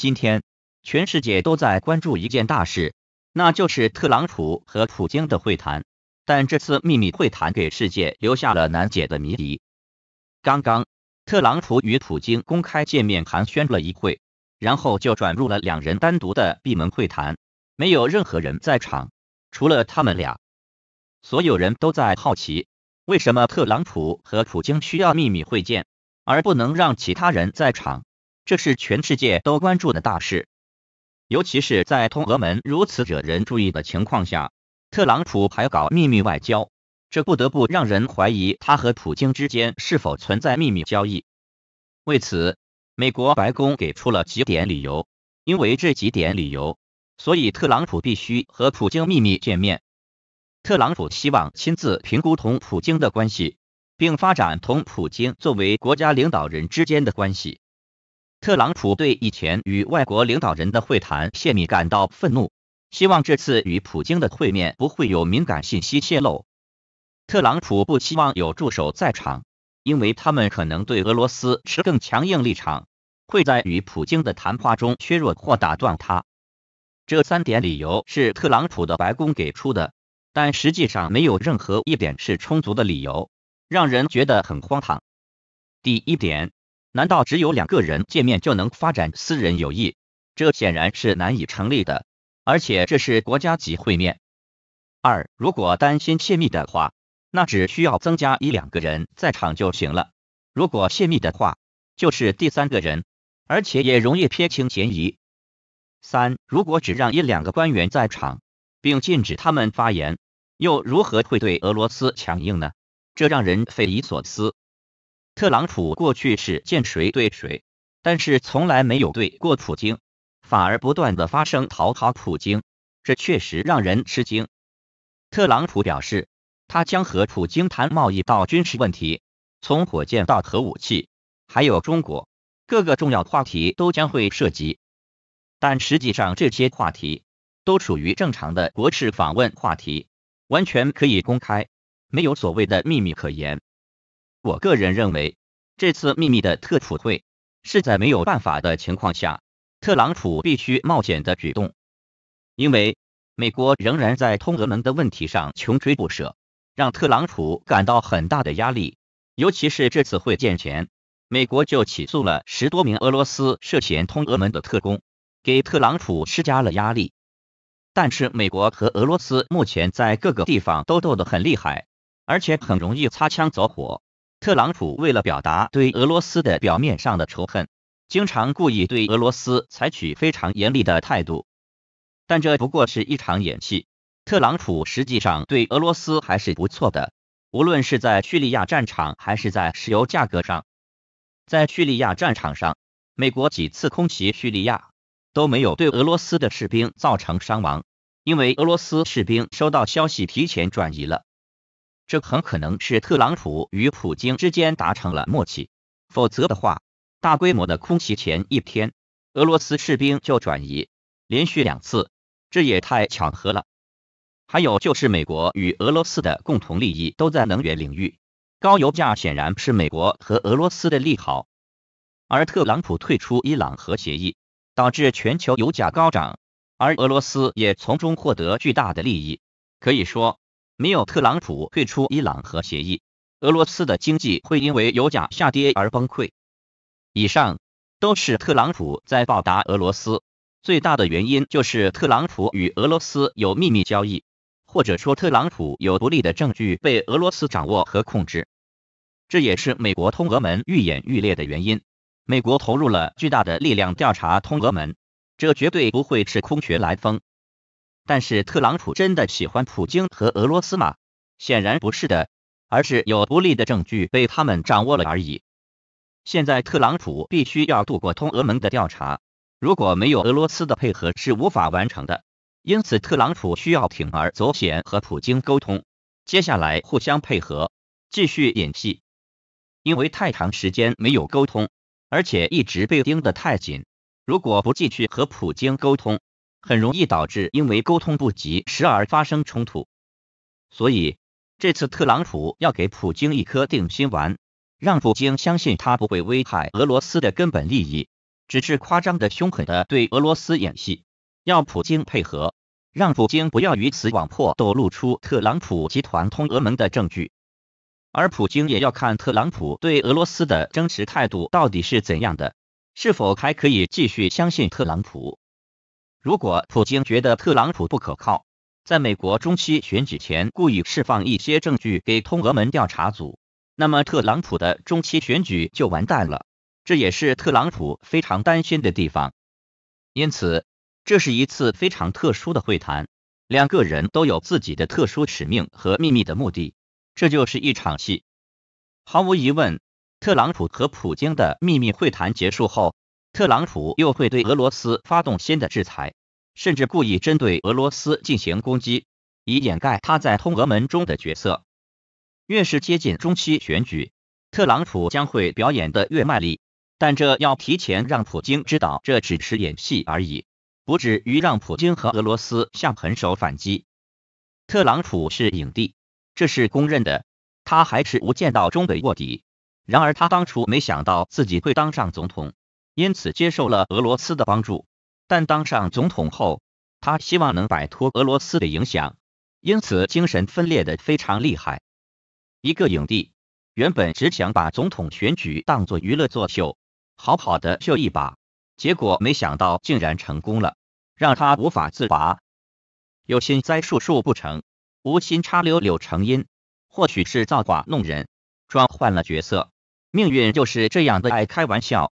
今天，全世界都在关注一件大事，那就是特朗普和普京的会谈。但这次秘密会谈给世界留下了难解的谜题。刚刚，特朗普与普京公开见面寒暄了一会，然后就转入了两人单独的闭门会谈，没有任何人在场，除了他们俩。所有人都在好奇，为什么特朗普和普京需要秘密会见，而不能让其他人在场？这是全世界都关注的大事，尤其是在同俄门如此惹人注意的情况下，特朗普还搞秘密外交，这不得不让人怀疑他和普京之间是否存在秘密交易。为此，美国白宫给出了几点理由，因为这几点理由，所以特朗普必须和普京秘密见面。特朗普希望亲自评估同普京的关系，并发展同普京作为国家领导人之间的关系。特朗普对以前与外国领导人的会谈泄密感到愤怒，希望这次与普京的会面不会有敏感信息泄露。特朗普不希望有助手在场，因为他们可能对俄罗斯持更强硬立场，会在与普京的谈话中削弱或打断他。这三点理由是特朗普的白宫给出的，但实际上没有任何一点是充足的理由，让人觉得很荒唐。第一点。难道只有两个人见面就能发展私人友谊？这显然是难以成立的，而且这是国家级会面。二，如果担心泄密的话，那只需要增加一两个人在场就行了。如果泄密的话，就是第三个人，而且也容易撇清嫌疑。三，如果只让一两个官员在场，并禁止他们发言，又如何会对俄罗斯强硬呢？这让人匪夷所思。特朗普过去是见谁对谁，但是从来没有对过普京，反而不断的发生讨好普京，这确实让人吃惊。特朗普表示，他将和普京谈贸易到军事问题，从火箭到核武器，还有中国各个重要话题都将会涉及。但实际上，这些话题都属于正常的国事访问话题，完全可以公开，没有所谓的秘密可言。我个人认为，这次秘密的特普会是在没有办法的情况下，特朗普必须冒险的举动。因为美国仍然在通俄门的问题上穷追不舍，让特朗普感到很大的压力。尤其是这次会见前，美国就起诉了十多名俄罗斯涉嫌通俄门的特工，给特朗普施加了压力。但是，美国和俄罗斯目前在各个地方都斗得很厉害，而且很容易擦枪走火。特朗普为了表达对俄罗斯的表面上的仇恨，经常故意对俄罗斯采取非常严厉的态度，但这不过是一场演戏。特朗普实际上对俄罗斯还是不错的，无论是在叙利亚战场还是在石油价格上。在叙利亚战场上，美国几次空袭叙利亚都没有对俄罗斯的士兵造成伤亡，因为俄罗斯士兵收到消息提前转移了。这很可能是特朗普与普京之间达成了默契，否则的话，大规模的空袭前一天，俄罗斯士兵就转移，连续两次，这也太巧合了。还有就是美国与俄罗斯的共同利益都在能源领域，高油价显然是美国和俄罗斯的利好，而特朗普退出伊朗核协议，导致全球油价高涨，而俄罗斯也从中获得巨大的利益，可以说。没有特朗普退出伊朗核协议，俄罗斯的经济会因为油价下跌而崩溃。以上都是特朗普在报答俄罗斯最大的原因，就是特朗普与俄罗斯有秘密交易，或者说特朗普有不利的证据被俄罗斯掌握和控制。这也是美国通俄门愈演愈烈的原因。美国投入了巨大的力量调查通俄门，这绝对不会是空穴来风。但是特朗普真的喜欢普京和俄罗斯吗？显然不是的，而是有不利的证据被他们掌握了而已。现在特朗普必须要度过通俄门的调查，如果没有俄罗斯的配合是无法完成的。因此，特朗普需要铤而走险和普京沟通，接下来互相配合，继续演戏。因为太长时间没有沟通，而且一直被盯得太紧，如果不继续和普京沟通，很容易导致因为沟通不及时而发生冲突，所以这次特朗普要给普京一颗定心丸，让普京相信他不会危害俄罗斯的根本利益，只是夸张的凶狠的对俄罗斯演戏，要普京配合，让普京不要鱼死网破，抖露出特朗普集团通俄门的证据。而普京也要看特朗普对俄罗斯的真实态度到底是怎样的，是否还可以继续相信特朗普。如果普京觉得特朗普不可靠，在美国中期选举前故意释放一些证据给通俄门调查组，那么特朗普的中期选举就完蛋了。这也是特朗普非常担心的地方。因此，这是一次非常特殊的会谈，两个人都有自己的特殊使命和秘密的目的。这就是一场戏。毫无疑问，特朗普和普京的秘密会谈结束后。特朗普又会对俄罗斯发动新的制裁，甚至故意针对俄罗斯进行攻击，以掩盖他在通俄门中的角色。越是接近中期选举，特朗普将会表演的越卖力，但这要提前让普京知道，这只是演戏而已，不至于让普京和俄罗斯下狠手反击。特朗普是影帝，这是公认的，他还是无间道中的卧底。然而，他当初没想到自己会当上总统。因此接受了俄罗斯的帮助，但当上总统后，他希望能摆脱俄罗斯的影响，因此精神分裂的非常厉害。一个影帝原本只想把总统选举当作娱乐作秀，好好的秀一把，结果没想到竟然成功了，让他无法自拔。有心栽树树不成，无心插柳柳成荫。或许是造化弄人，装换了角色，命运就是这样的爱开玩笑。